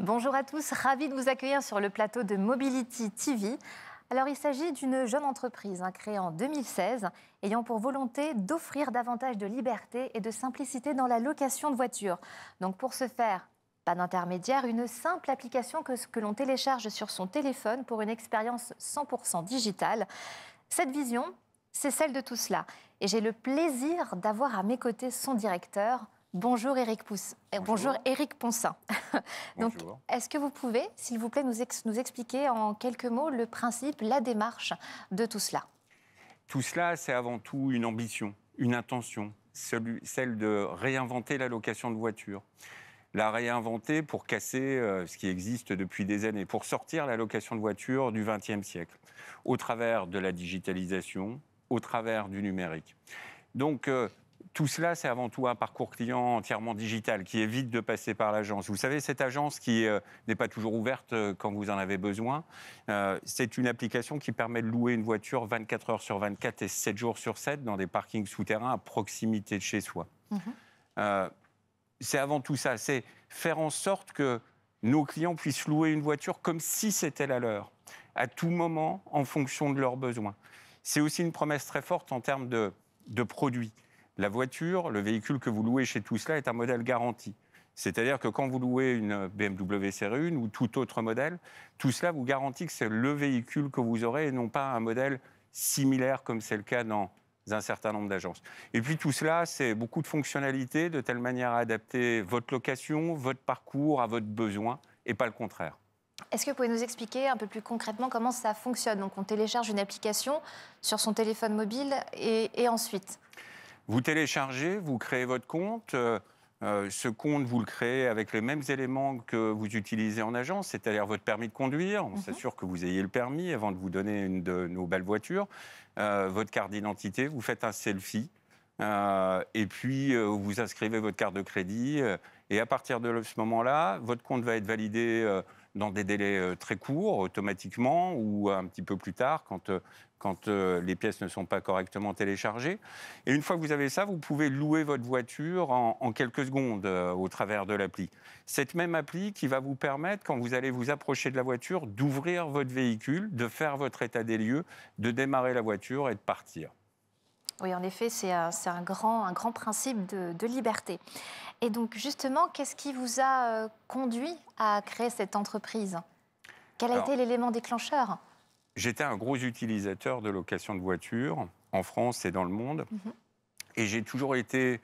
Bonjour à tous, ravi de vous accueillir sur le plateau de Mobility TV. Alors, il s'agit d'une jeune entreprise hein, créée en 2016, ayant pour volonté d'offrir davantage de liberté et de simplicité dans la location de voitures. Donc, pour ce faire, pas d'intermédiaire, une simple application que, que l'on télécharge sur son téléphone pour une expérience 100% digitale. Cette vision, c'est celle de tout cela et j'ai le plaisir d'avoir à mes côtés son directeur. Bonjour Eric, Pousse. Euh, bonjour. Bonjour Eric Ponsin. Donc, est-ce que vous pouvez, s'il vous plaît, nous, expliquer en quelques mots le principe, la démarche de tout cela Tout cela, c'est avant tout une ambition, une intention, celle de réinventer la location de voitures la réinventer pour casser euh, ce qui existe depuis des années, pour sortir la location de voiture du XXe siècle, au travers de la digitalisation, au travers du numérique. Donc, euh, tout cela, c'est avant tout un parcours client entièrement digital qui évite de passer par l'agence. Vous savez, cette agence qui euh, n'est pas toujours ouverte euh, quand vous en avez besoin, c'est une application qui permet de louer une voiture 24 heures sur 24 et 7 jours sur 7 dans des parkings souterrains à proximité de chez soi. Mmh. c'est avant tout ça, c'est faire en sorte que nos clients puissent louer une voiture comme si c'était la leur, à tout moment, en fonction de leurs besoins. C'est aussi une promesse très forte en termes de, produits. La voiture, le véhicule que vous louez chez tout cela est un modèle garanti. C'est-à-dire que quand vous louez une BMW Série 1 ou tout autre modèle, tout cela vous garantit que c'est le véhicule que vous aurez et non pas un modèle similaire comme c'est le cas dans un certain nombre d'agences. Et puis tout cela, c'est beaucoup de fonctionnalités de telle manière à adapter votre location, votre parcours à votre besoin et pas le contraire. Est-ce que vous pouvez nous expliquer un peu plus concrètement comment ça fonctionne Donc on télécharge une application sur son téléphone mobile et, ensuite Vous téléchargez, vous créez votre compte. Euh, euh, ce compte, vous le créez avec les mêmes éléments que vous utilisez en agence, c'est-à-dire votre permis de conduire. On mhm. s'assure que vous ayez le permis avant de vous donner une de nos belles voitures. Euh, votre carte d'identité, vous faites un selfie. et puis vous inscrivez votre carte de crédit. et à partir de ce moment-là, votre compte va être validé dans des délais euh, très courts, automatiquement, ou un petit peu plus tard, quand, euh, euh, les pièces ne sont pas correctement téléchargées. Et une fois que vous avez ça, vous pouvez louer votre voiture en, en quelques secondes au travers de l'appli. Cette même appli qui va vous permettre, quand vous allez vous approcher de la voiture, d'ouvrir votre véhicule, de faire votre état des lieux, de démarrer la voiture et de partir. Oui, en effet, c'est un, grand, principe de, liberté. Et donc, justement, qu'est-ce qui vous a euh, conduit à créer cette entreprise Quel a été l'élément déclencheur J'étais un gros utilisateur de location de voitures en France et dans le monde. Mhm. Et j'ai toujours été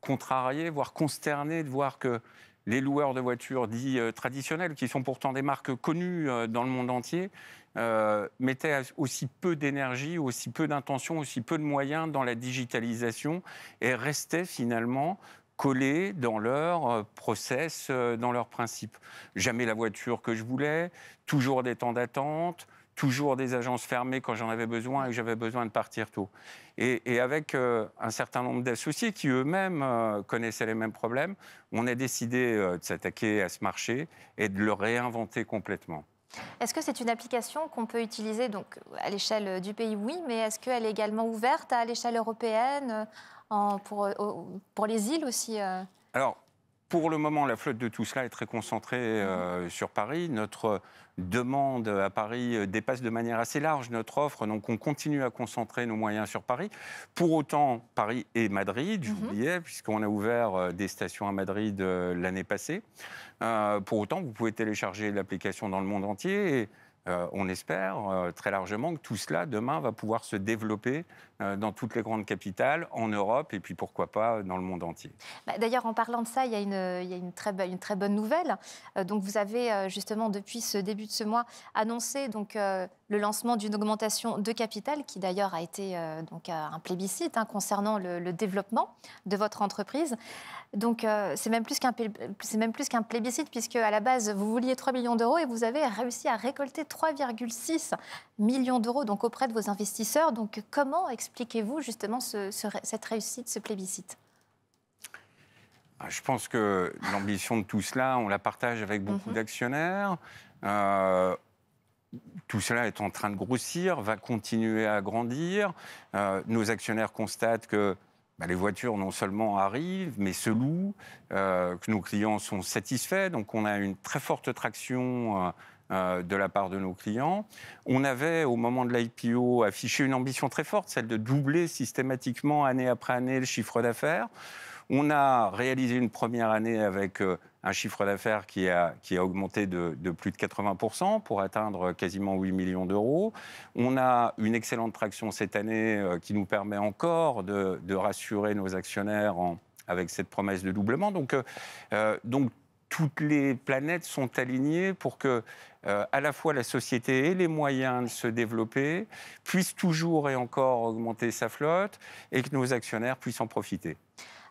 contrarié, voire consterné de voir que les loueurs de voitures dits euh, traditionnels, qui sont pourtant des marques connues euh, dans le monde entier, euh, mettaient aussi peu d'énergie, aussi peu d'intention, aussi peu de moyens dans la digitalisation et restaient finalement collés dans leur euh, process, euh, dans leurs principes. Jamais la voiture que je voulais, toujours des temps d'attente, toujours des agences fermées quand j'en avais besoin et que j'avais besoin de partir tôt. Et, avec un certain nombre d'associés qui eux-mêmes connaissaient les mêmes problèmes, on a décidé de s'attaquer à ce marché et de le réinventer complètement. Est-ce que c'est une application qu'on peut utiliser donc, à l'échelle du pays Oui, mais est-ce qu'elle est également ouverte à l'échelle européenne en, pour, pour les îles aussi euh? Alors, pour le moment, la flotte de tout cela est très concentrée euh, mhm. sur Paris. Notre demande à Paris euh, dépasse de manière assez large notre offre, donc on continue à concentrer nos moyens sur Paris. Pour autant, Paris et Madrid, mhm. j'oubliais, mm puisqu'on a ouvert euh, des stations à Madrid l'année passée. pour autant, vous pouvez télécharger l'application dans le monde entier. Euh, on espère euh, très largement que tout cela, demain, va pouvoir se développer euh, dans toutes les grandes capitales, en Europe et puis pourquoi pas dans le monde entier. Bah, d'ailleurs, en parlant de ça, il y a une, il très, une très, bonne nouvelle. donc, vous avez justement, depuis ce début de ce mois, annoncé donc, le lancement d'une augmentation de capital qui d'ailleurs a été euh, donc euh, un plébiscite hein, concernant le, développement de votre entreprise. Donc euh, c'est même plus qu'un c'est plébiscite puisque à la base vous vouliez 3 millions d'euros et vous avez réussi à récolter 3,6 millions d'euros auprès de vos investisseurs. Donc comment expliquez-vous justement cette réussite, ce plébiscite ah, je pense que l'ambition de tout cela, on la partage avec beaucoup mhm. d'actionnaires tout cela est en train de grossir, va continuer à grandir. Euh, nos actionnaires constatent que bah, les voitures non seulement arrivent, mais se louent, euh, que nos clients sont satisfaits. Donc on a une très forte traction. Euh, de la part de nos clients. On avait, au moment de l'IPO, affiché une ambition très forte, celle de doubler systématiquement, année après année, le chiffre d'affaires. On a réalisé une première année avec un chiffre d'affaires qui a, qui a augmenté de, de, plus de 80% pour atteindre quasiment 8 millions d'euros. On a une excellente traction cette année euh, qui nous permet encore de, de rassurer nos actionnaires avec cette promesse de doublement. Donc, euh, euh, donc toutes les planètes sont alignées pour que à la fois la société et les moyens de se développer puissent toujours et encore augmenter sa flotte et que nos actionnaires puissent en profiter.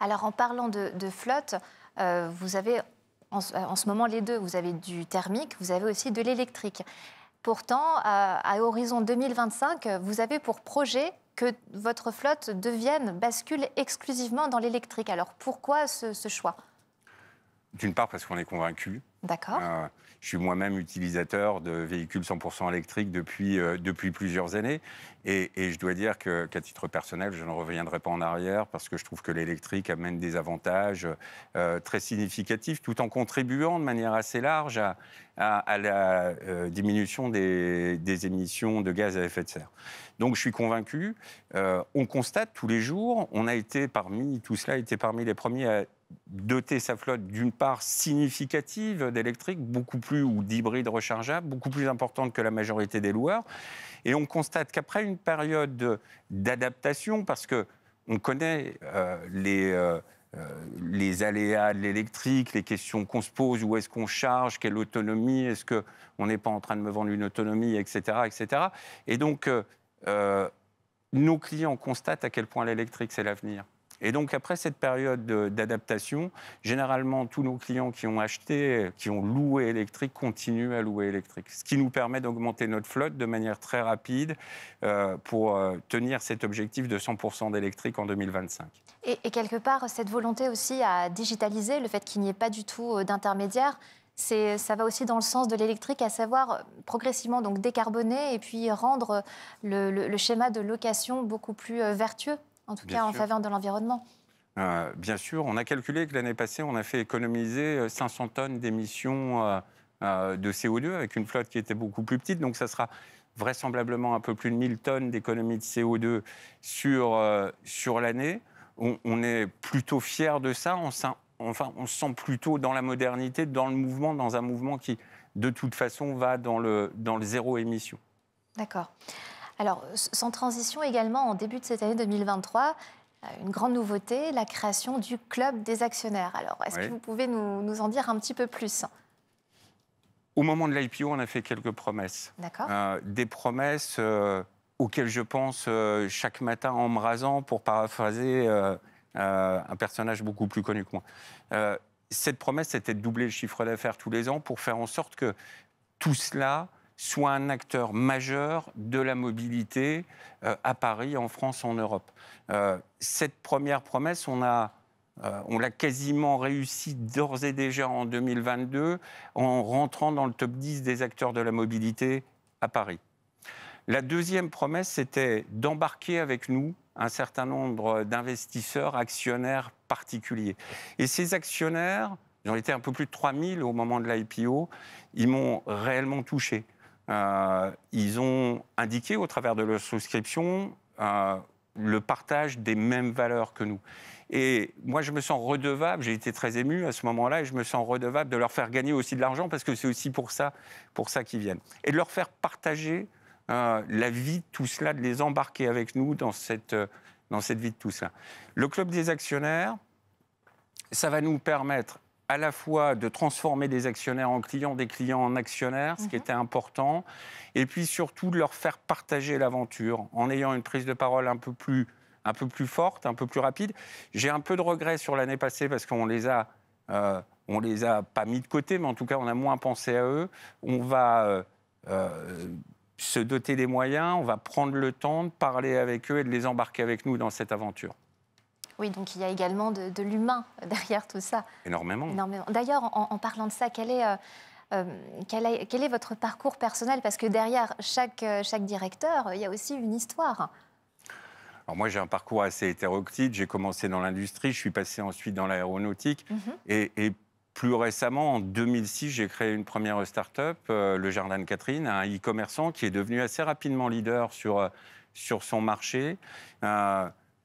Alors en parlant de, flotte, vous avez euh, en, ce moment les deux. Vous avez du thermique, vous avez aussi de l'électrique. Pourtant, euh, à, horizon 2025, vous avez pour projet que votre flotte devienne, bascule exclusivement dans l'électrique. Alors pourquoi ce, ce choix D'une part parce qu'on est convaincu D'accord. Ah, je suis moi-même utilisateur de véhicules 100% électriques depuis, euh, depuis plusieurs années. Et, je dois dire qu'à titre personnel, je ne reviendrai pas en arrière parce que je trouve que l'électrique amène des avantages euh, très significatifs tout en contribuant de manière assez large à, la euh, diminution des, des, émissions de gaz à effet de serre. Donc je suis convaincu. on constate tous les jours, on a été parmi, tout cela a été parmi les premiers à doter sa flotte d'une part significative d'électrique, beaucoup plus ou d'hybrides rechargeables, beaucoup plus importante que la majorité des loueurs. Et on constate qu'après une période d'adaptation, parce que on connaît euh, euh, euh, les aléas de l'électrique, les questions qu'on se pose, où est-ce qu'on charge, quelle autonomie, est-ce qu'on n'est pas en train de me vendre une autonomie, etc. etc. Et donc, nos clients constatent à quel point l'électrique, c'est l'avenir. Et donc après cette période d'adaptation, généralement tous nos clients qui ont acheté, qui ont loué électrique, continuent à louer électrique. Ce qui nous permet d'augmenter notre flotte de manière très rapide euh, pour euh, tenir cet objectif de 100% d'électrique en 2025. Et, quelque part, cette volonté aussi à digitaliser, le fait qu'il n'y ait pas du tout euh, d'intermédiaire, ça va aussi dans le sens de l'électrique, à savoir progressivement donc décarboner et puis rendre le schéma de location beaucoup plus vertueux en tout cas en faveur de l'environnement. Euh, bien sûr, on a calculé que l'année passée, on a fait économiser 500 euh, tonnes d'émissions euh, de CO2 avec une flotte qui était beaucoup plus petite. Donc ça sera vraisemblablement un peu plus de 1000 tonnes d'économie de CO2 sur, sur l'année. On, est plutôt fiers de ça. On, enfin, on se sent plutôt dans la modernité, dans le mouvement, dans un mouvement qui, de toute façon, va dans le, dans le zéro émission. D'accord. Alors, sans transition également, en début de cette année 2023, euh, une grande nouveauté, la création du Club des actionnaires. Alors, est-ce que vous pouvez nous, en dire un petit peu plus Au moment de l'IPO, on a fait quelques promesses. D'accord. Euh, des promesses euh, auxquelles je pense chaque matin en me rasant, pour paraphraser un personnage beaucoup plus connu que moi. cette promesse, c'était de doubler le chiffre d'affaires tous les ans pour faire en sorte que tout cela soit un acteur majeur de la mobilité euh, à Paris, en France, en Europe. Euh, cette première promesse, on euh, on l'a quasiment réussi d'ores et déjà en 2022 en rentrant dans le top 10 des acteurs de la mobilité à Paris. La deuxième promesse, c'était d'embarquer avec nous un certain nombre d'investisseurs, actionnaires particuliers. Et ces actionnaires, ils ont été un peu plus de 3000 au moment de l'IPO, ils m'ont réellement touché. Euh, ils ont indiqué au travers de leur souscription euh, le partage des mêmes valeurs que nous. Et moi, je me sens redevable, j'ai été très ému à ce moment-là, et je me sens redevable de leur faire gagner aussi de l'argent, parce que c'est aussi pour ça, pour ça qu'ils viennent. Et de leur faire partager euh, la vie de tout cela, de les embarquer avec nous dans cette, dans cette vie de tout cela. Le club des actionnaires, ça va nous permettre à la fois de transformer des actionnaires en clients, des clients en actionnaires, ce qui mhm. était important, et puis surtout de leur faire partager l'aventure en ayant une prise de parole un peu plus, un peu plus forte, un peu plus rapide. J'ai un peu de regrets sur l'année passée parce qu'on les a... Euh, on les a pas mis de côté, mais en tout cas, on a moins pensé à eux. On va euh, euh, se doter des moyens, on va prendre le temps de parler avec eux et de les embarquer avec nous dans cette aventure. Oui, donc il y a également de, l'humain derrière tout ça. Énormément. D'ailleurs, en, parlant de ça, quel est, euh, euh, est, quel est votre parcours personnel Parce que derrière chaque, euh, chaque directeur, il y a aussi une histoire. Alors moi, j'ai un parcours assez hétéroclite. J'ai commencé dans l'industrie, je suis passé ensuite dans l'aéronautique. Mhm. et, plus récemment, en 2006, j'ai créé une première start-up, le Jardin de Catherine, un e-commerçant qui est devenu assez rapidement leader sur, sur son marché,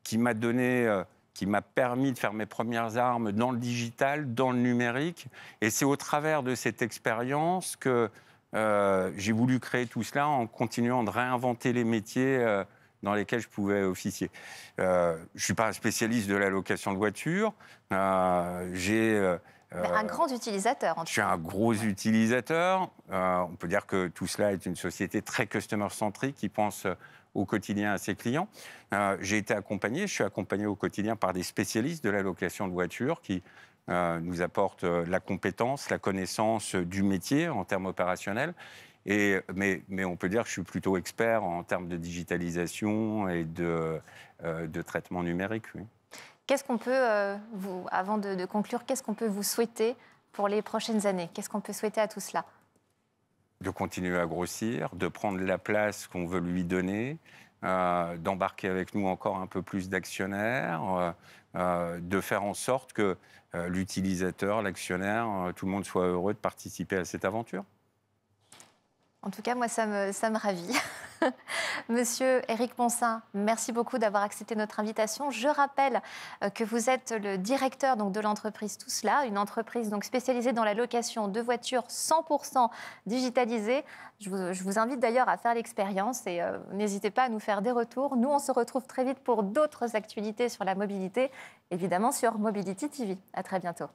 qui m'a donné qui m'a permis de faire mes premières armes dans le digital, dans le numérique. Et c'est au travers de cette expérience que euh, j'ai voulu créer tout cela en continuant de réinventer les métiers euh, dans lesquels je pouvais officier. Euh, je ne suis pas un spécialiste de la location de voitures. j'ai. Bah, un grand utilisateur. En je suis un gros utilisateur. on peut dire que tout cela est une société très customer-centrique qui pense au quotidien à ses clients. Euh, j'ai été accompagné, je suis accompagné au quotidien par des spécialistes de la location de voitures qui euh, nous apportent euh, la compétence, la connaissance du métier en termes opérationnels. Et, mais, mais, on peut dire que je suis plutôt expert en termes de digitalisation et de, de traitement numérique. Oui. Qu'est-ce qu'on peut, vous, avant de, de conclure, qu'est-ce qu'on peut vous souhaiter pour les prochaines années Qu'est-ce qu'on peut souhaiter à tout cela de continuer à grossir, de prendre la place qu'on veut lui donner, euh, d'embarquer avec nous encore un peu plus d'actionnaires, euh, euh, de faire en sorte que l'utilisateur, l'actionnaire, tout le monde soit heureux de participer à cette aventure. En tout cas, moi, ça me, ça ravit. Monsieur Éric Ponsin, merci beaucoup d'avoir accepté notre invitation. Je rappelle euh, que vous êtes le directeur donc, de l'entreprise Tout cela, une entreprise donc, spécialisée dans la location de voitures 100% digitalisées. Je vous, invite d'ailleurs à faire l'expérience et euh, n'hésitez pas à nous faire des retours. Nous, on se retrouve très vite pour d'autres actualités sur la mobilité, évidemment sur Mobility TV. À très bientôt.